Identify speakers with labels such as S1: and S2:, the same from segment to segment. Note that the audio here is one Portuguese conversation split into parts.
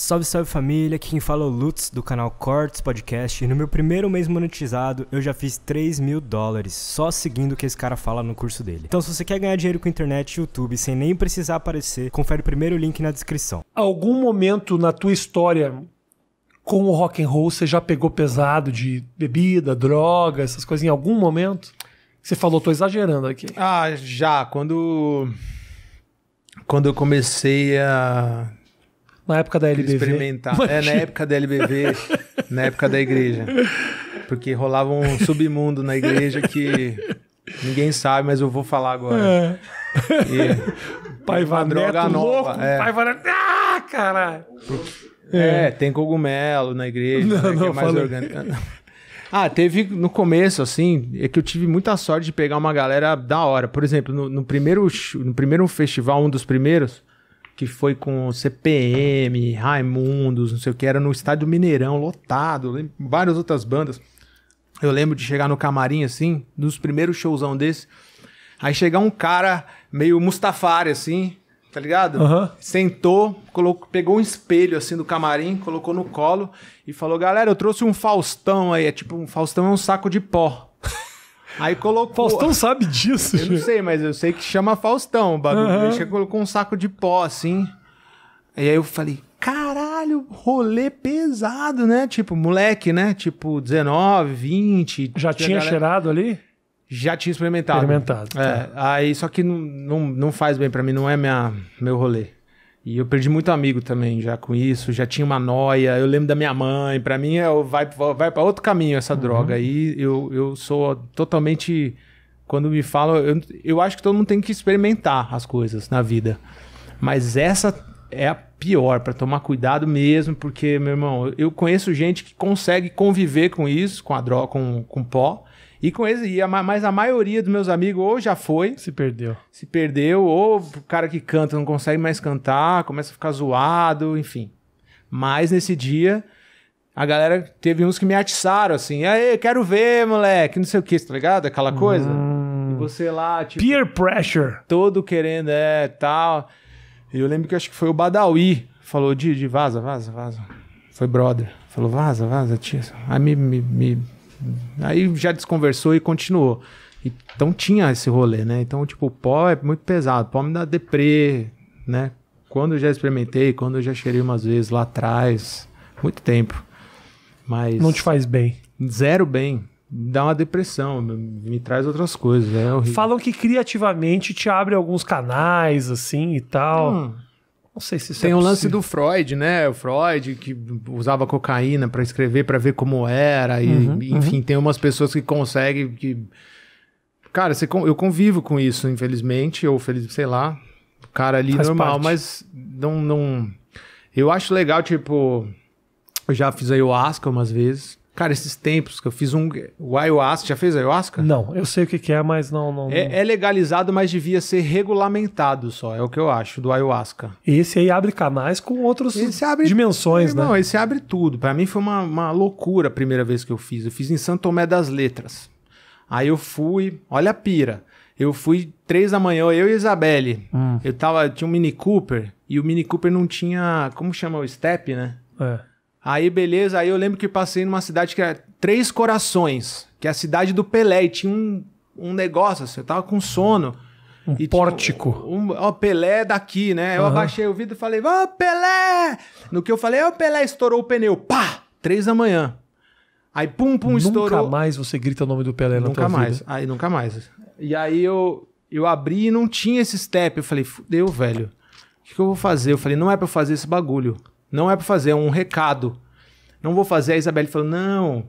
S1: Salve, salve família, aqui quem fala é o Lutz do canal Cortes Podcast e no meu primeiro mês monetizado eu já fiz 3 mil dólares só seguindo o que esse cara fala no curso dele. Então se você quer ganhar dinheiro com internet e YouTube sem nem precisar aparecer, confere o primeiro link na descrição. Algum momento na tua história com o rock and roll você já pegou pesado de bebida, droga, essas coisas em algum momento? Você falou, tô exagerando aqui. Ah, já, quando quando eu comecei a na época da LBV. Experimentar. Imagina. É, na época da LBV, na época da igreja. Porque rolava um submundo na igreja que ninguém sabe, mas eu vou falar agora. É. E, pai vai droga louco, nova. É. Pai Vaneto. Ah, caralho! É, é, tem cogumelo na igreja, não, né, é não, é mais orgânico. Ah, ah, teve no começo, assim, é que eu tive muita sorte de pegar uma galera da hora. Por exemplo, no, no primeiro, no primeiro festival, um dos primeiros, que foi com CPM, Raimundos, não sei o que, era no Estádio Mineirão, lotado, várias outras bandas. Eu lembro de chegar no camarim assim, nos primeiros showzão desse, aí chegar um cara meio Mustafari assim, tá ligado? Uhum. Sentou, colocou, pegou um espelho assim do camarim, colocou no colo e falou: "Galera, eu trouxe um Faustão aí, é tipo um Faustão é um saco de pó". Aí colocou. Faustão sabe disso, Eu não sei, mas eu sei que chama Faustão o bagulho. Uhum. Ele colocou um saco de pó assim. E aí eu falei, caralho, rolê pesado, né? Tipo, moleque, né? Tipo, 19, 20. Já tinha galera... cheirado ali? Já tinha experimentado. Experimentado. É, tá. É, aí, só que não, não, não faz bem para mim, não é minha, meu rolê. E eu perdi muito amigo também já com isso, já tinha uma noia. Eu lembro da minha mãe, para mim é, vai, vai para outro caminho essa uhum. droga. Aí eu, eu sou totalmente. Quando me falam, eu, eu acho que todo mundo tem que experimentar as coisas na vida. Mas essa é a pior, para tomar cuidado mesmo, porque, meu irmão, eu conheço gente que consegue conviver com isso, com a droga, com, com pó, e com eles, e a, mas a maioria dos meus amigos ou já foi. Se perdeu. Se perdeu, ou o cara que canta não consegue mais cantar, começa a ficar zoado, enfim. Mas nesse dia, a galera teve uns que me atiçaram, assim, aí, quero ver, moleque, não sei o que, tá ligado? Aquela coisa. Hum. E você lá, tipo. Peer pressure. Todo querendo, é, tal. E eu lembro que acho que foi o Badawi. Falou, Didi, vaza, vaza, vaza. Foi brother. Falou, vaza, vaza, tia. Aí me, me, me Aí já desconversou e continuou. Então tinha esse rolê, né? Então, tipo, o pó é muito pesado, pó me dá deprê, né? Quando eu já experimentei, quando eu já cheirei umas vezes lá atrás, muito tempo. Mas. Não te faz bem. Zero bem. Dá uma depressão, me traz outras coisas. É horrível. Falam que criativamente te abre alguns canais, assim e tal. Hum não sei se isso Tem é lance do Freud, né? O Freud que usava cocaína para escrever, para ver como era. E, uhum, enfim, uhum. tem umas pessoas que conseguem. Que... Cara, você, eu convivo com isso, infelizmente, ou feliz, sei lá. O cara ali Faz normal, parte. mas não, não. Eu acho legal, tipo. Eu já fiz ayahuasca umas vezes. Cara, esses tempos que eu fiz um. O ayahuasca, já fez ayahuasca? Não, eu sei o que, que é, mas não. não, é, não... É, legalizado, mas devia ser regulamentado só, é o que eu acho do ayahuasca. E Esse aí abre canais com outras dimensões, não, né? Não, esse abre tudo. Para mim foi uma, uma loucura a primeira vez que eu fiz. Eu fiz em Santo Tomé das Letras. Aí eu fui, olha a pira. Eu fui três da manhã, eu e a Isabelle. Hum. Eu tava, tinha um Mini Cooper e o Mini Cooper não tinha. Como chama o step, né? É. Aí, beleza. Aí eu lembro que passei numa cidade que era Três Corações, que é a cidade do Pelé. E tinha um, um negócio, assim, eu tava com sono. Um e pórtico. Um, um, ó, Pelé daqui, né? Eu uhum. abaixei o vidro e falei, ô oh, Pelé! No que eu falei, ô oh, Pelé, estourou o pneu. Pá! Três da manhã. Aí, pum, pum, nunca estourou. Nunca mais você grita o nome do Pelé nunca na tua mais. vida. Aí, nunca mais. E aí eu, eu abri e não tinha esse step. Eu falei, fudeu, velho. O que, que eu vou fazer? Eu falei, não é pra eu fazer esse bagulho. Não é para fazer, é um recado. Não vou fazer. A Isabelle falou: não.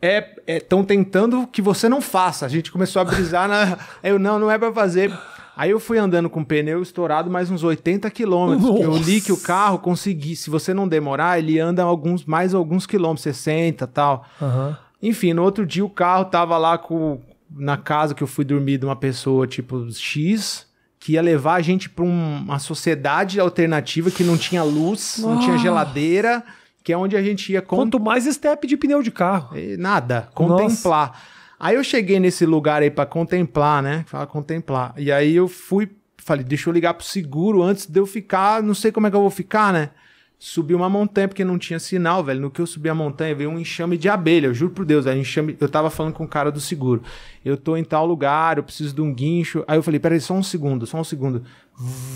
S1: Estão é, é, tentando que você não faça. A gente começou a brisar na. Eu, não, não é para fazer. Aí eu fui andando com o pneu estourado mais uns 80 quilômetros. Eu li que o carro consegui. Se você não demorar, ele anda alguns, mais alguns quilômetros, 60 tal. Uhum. Enfim, no outro dia o carro tava lá com, na casa que eu fui dormir de uma pessoa tipo X que ia levar a gente para uma sociedade alternativa que não tinha luz, oh. não tinha ah. geladeira, que é onde a gente ia. Con... Quanto mais step de pneu de carro. Nada, contemplar. Nossa. Aí eu cheguei nesse lugar aí para contemplar, né? Fala contemplar. E aí eu fui, falei, deixa eu ligar pro seguro antes de eu ficar, não sei como é que eu vou ficar, né? Subi uma montanha porque não tinha sinal, velho. No que eu subi a montanha, veio um enxame de abelha. Eu juro por Deus, velho. Enxame... Eu tava falando com o cara do seguro. Eu tô em tal lugar, eu preciso de um guincho. Aí eu falei, peraí, só um segundo, só um segundo.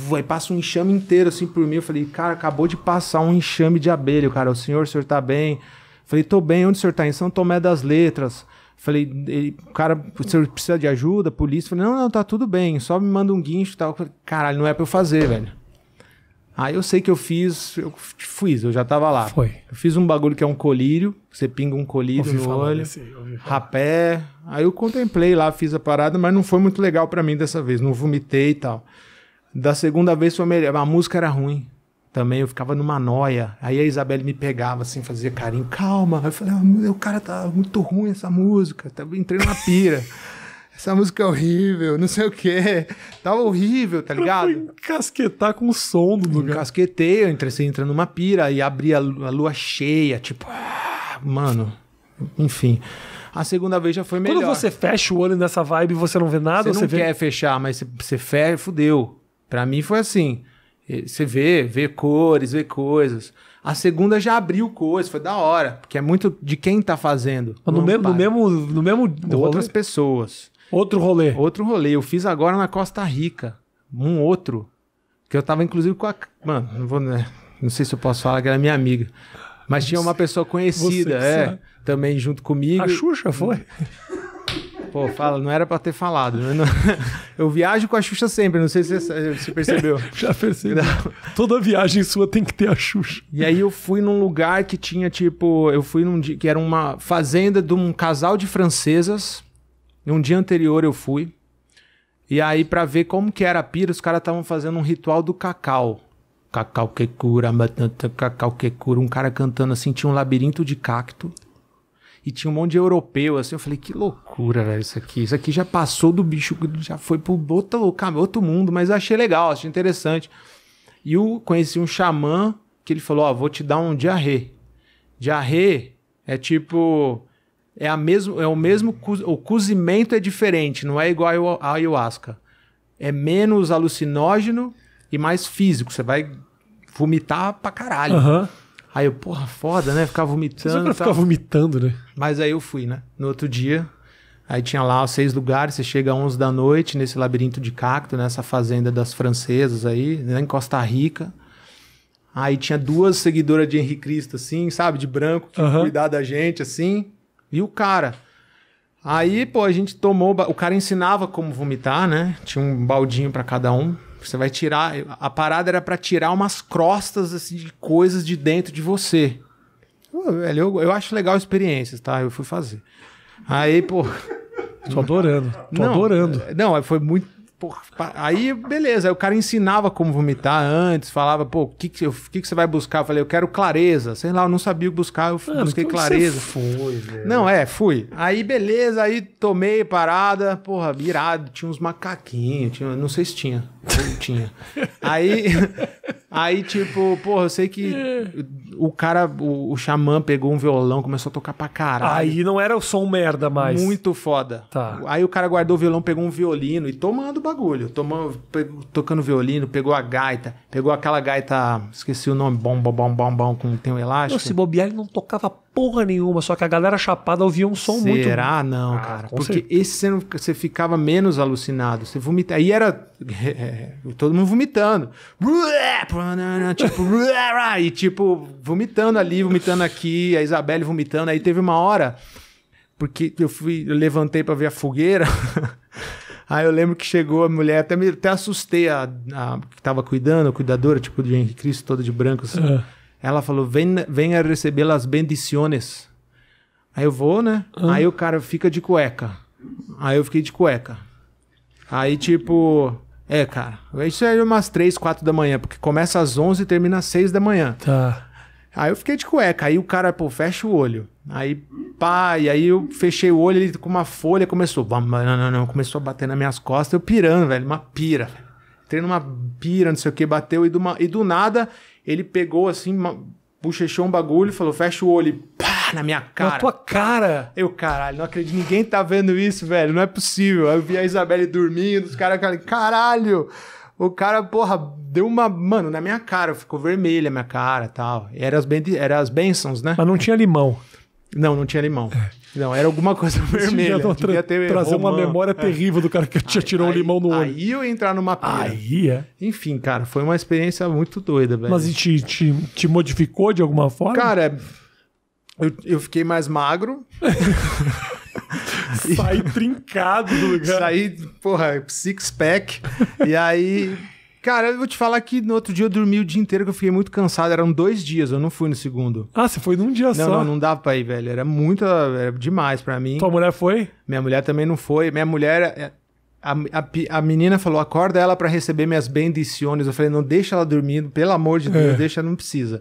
S1: Vai passa um enxame inteiro assim por mim. Eu falei, cara, acabou de passar um enxame de abelha, cara. O senhor, o senhor tá bem? Eu falei, tô bem, onde o senhor tá? Em São Tomé das Letras. Falei, ele, cara, o senhor precisa de ajuda, polícia? Falei, não, não, tá tudo bem, só me manda um guincho e tal. Falei, caralho, não é pra eu fazer, velho. Aí eu sei que eu fiz, eu fiz, eu já tava lá. Foi. Eu fiz um bagulho que é um colírio, você pinga um colírio ouvi no olho, desse, rapé. Aí eu contemplei lá, fiz a parada, mas não foi muito legal para mim dessa vez, não vomitei e tal. Da segunda vez foi melhor, a música era ruim. Também eu ficava numa noia. Aí a Isabelle me pegava assim, fazia carinho, calma. Eu falei, ah, o cara tá muito ruim essa música, tá, entrei na pira. essa música é horrível, não sei o quê. Tava tá horrível, tá ligado? Eu encasquetar com o som do lugar. Encasquetei, eu entrei, entra numa pira e abri a, a lua cheia, tipo, ah, mano, enfim. A segunda vez já foi melhor. Quando você fecha o olho nessa vibe, você não vê nada? Você, você não vê... quer fechar, mas você fecha, fudeu. Pra mim foi assim. Você vê, vê cores, vê coisas. A segunda já abriu coisas foi da hora, porque é muito de quem tá fazendo. No mesmo, no mesmo, no mesmo, no mesmo, outras pessoas. Outro rolê. Outro rolê. Eu fiz agora na Costa Rica. Um outro. Que eu tava, inclusive, com a. Mano, não vou. Né? Não sei se eu posso falar que era minha amiga. Mas tinha uma pessoa conhecida, é, sabe. também junto comigo. A Xuxa foi? Pô, fala, não era para ter falado. Né, não, eu viajo com a Xuxa sempre, não sei se você percebeu. Já percebi. Toda viagem sua tem que ter a Xuxa. E aí eu fui num lugar que tinha tipo, eu fui num que era uma fazenda de um casal de francesas um dia anterior eu fui. E aí, para ver como que era a pira, os caras estavam fazendo um ritual do cacau. Cacau que cura, matanta, cacau que cura. Um cara cantando assim, tinha um labirinto de cacto. E tinha um monte de europeu, assim. Eu falei, que loucura, velho, isso aqui. Isso aqui já passou do bicho, já foi pro outro, outro mundo. Mas eu achei legal, achei interessante. E eu conheci um xamã que ele falou, ó, oh, vou te dar um diarre. Diarre é tipo é, a mesmo, é o mesmo. O cozimento é diferente, não é igual a ayahuasca. É menos alucinógeno e mais físico. Você vai vomitar pra caralho. Uhum. Aí eu, porra, foda, né? Ficar vomitando. Só pra ficar vomitando, né? Mas aí eu fui, né? No outro dia. Aí tinha lá seis lugares, você chega às 11 da noite nesse labirinto de cacto, nessa fazenda das francesas aí, né, em Costa Rica. Aí tinha duas seguidoras de Henrique Cristo, assim, sabe, de branco, que uhum. cuidar da gente, assim. E o cara. Aí, pô, a gente tomou. O cara ensinava como vomitar, né? Tinha um baldinho para cada um. Você vai tirar. A parada era para tirar umas crostas assim, de coisas de dentro de você. Pô, velho, eu, eu acho legal experiências, tá? Eu fui fazer. Aí, pô. Tô adorando. Tô não, adorando. É, não, foi muito. Porra, aí, beleza. Aí o cara ensinava como vomitar antes, falava, pô, o que que, que, que, você vai buscar? Eu falei, eu quero clareza. Sei lá, eu não sabia o que buscar, eu Mano, busquei clareza. foi, velho? Não, é, fui. Aí, beleza, aí tomei parada, porra, virado. Tinha uns macaquinhos, tinha, não sei se tinha. tinha. Aí, aí, tipo, porra, eu sei que o cara, o, o xamã pegou um violão, começou a tocar pra caralho. Aí não era o som merda mais. Muito foda. Tá. Aí o cara guardou o violão, pegou um violino e tomando bagulho. Tomando, tocando violino, pegou a gaita, pegou aquela gaita, esqueci o nome, bom, bom, bom, bom, bom, com tem um elástico. Não, se bobear, ele não tocava porra nenhuma, só que a galera chapada ouvia um som Será? muito. Será? Não, ah, cara. Porque certeza. esse você, você ficava menos alucinado. Você vomita. Aí era é, todo mundo vomitando. Tipo, e tipo, vomitando ali, vomitando aqui, a Isabelle vomitando. Aí teve uma hora, porque eu fui, eu levantei para ver a fogueira. Aí eu lembro que chegou a mulher, até, me, até assustei a, a que tava cuidando, a cuidadora, tipo, de Henrique Cristo, toda de branco, assim. Uh. Ela falou: venha receber as bendiciones. Aí eu vou, né? Ah. Aí o cara fica de cueca. Aí eu fiquei de cueca. Aí tipo. É, cara. Isso é umas 3, 4 da manhã, porque começa às 11 e termina às 6 da manhã. Tá. Aí eu fiquei de cueca. Aí o cara, pô, fecha o olho. Aí, pá, e aí eu fechei o olho, ele com uma folha começou. Não, não, não, começou a bater nas minhas costas, eu pirando, velho, uma pira. Velho treino numa pira, não sei o que, bateu, e do, e do nada ele pegou assim, bochechou um bagulho, falou, fecha o olho e pá, na minha cara. Na tua cara? Eu, caralho, não acredito, ninguém tá vendo isso, velho, não é possível. Aí eu vi a Isabelle dormindo, os caras, caralho, o cara, porra, deu uma, mano, na minha cara, ficou vermelha a minha cara tal. E era as, ben, era as bênçãos, né? Mas não tinha limão. Não, não tinha limão. Não, era alguma coisa vermelha. Já tra ter trazer romã. uma memória é. terrível do cara que já tirou o limão no aí, olho. Aí eu entrar numa pira. Aí é. Enfim, cara, foi uma experiência muito doida, velho. Mas e te, te, te modificou de alguma forma? Cara, eu, eu fiquei mais magro. Saí trincado do lugar. Saí, porra, six pack. e aí Cara, eu vou te falar que no outro dia eu dormi o dia inteiro, que eu fiquei muito cansado. Eram dois dias, eu não fui no segundo. Ah, você foi num dia não, só? Não, não dava pra ir, velho. Era muito. Era demais pra mim. Tua mulher foi? Minha mulher também não foi. Minha mulher. É, a, a, a menina falou: acorda ela para receber minhas bendições. Eu falei: não deixa ela dormindo, pelo amor de é. Deus, é. deixa, não precisa.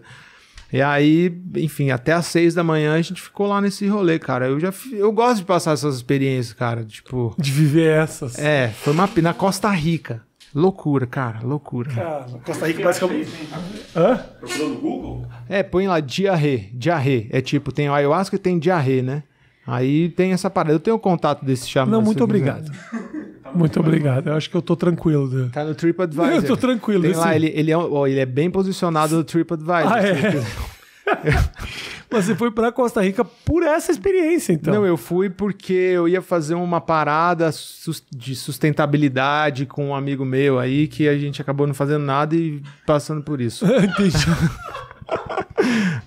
S1: E aí, enfim, até às seis da manhã a gente ficou lá nesse rolê, cara. Eu já eu gosto de passar essas experiências, cara. Tipo. De viver essas. É, foi uma na Costa Rica. Loucura, cara, loucura. Cara, Costa Rica parece é que eu... Hã? Procurando no Google? É, põe lá diarre, diarre. É tipo, tem ayahuasca e tem diarre, né? Aí tem essa parada. Eu tenho contato desse chamado. Não, muito obrigado. Tá muito obrigado. Eu acho que eu tô tranquilo. Tá no TripAdvisor. Eu tô tranquilo. Tem lá, assim. ele, ele, é, ó, ele é bem posicionado no TripAdvisor. Ah, é? Mas você foi para Costa Rica por essa experiência, então? Não, eu fui porque eu ia fazer uma parada de sustentabilidade com um amigo meu aí, que a gente acabou não fazendo nada e passando por isso. Entendi.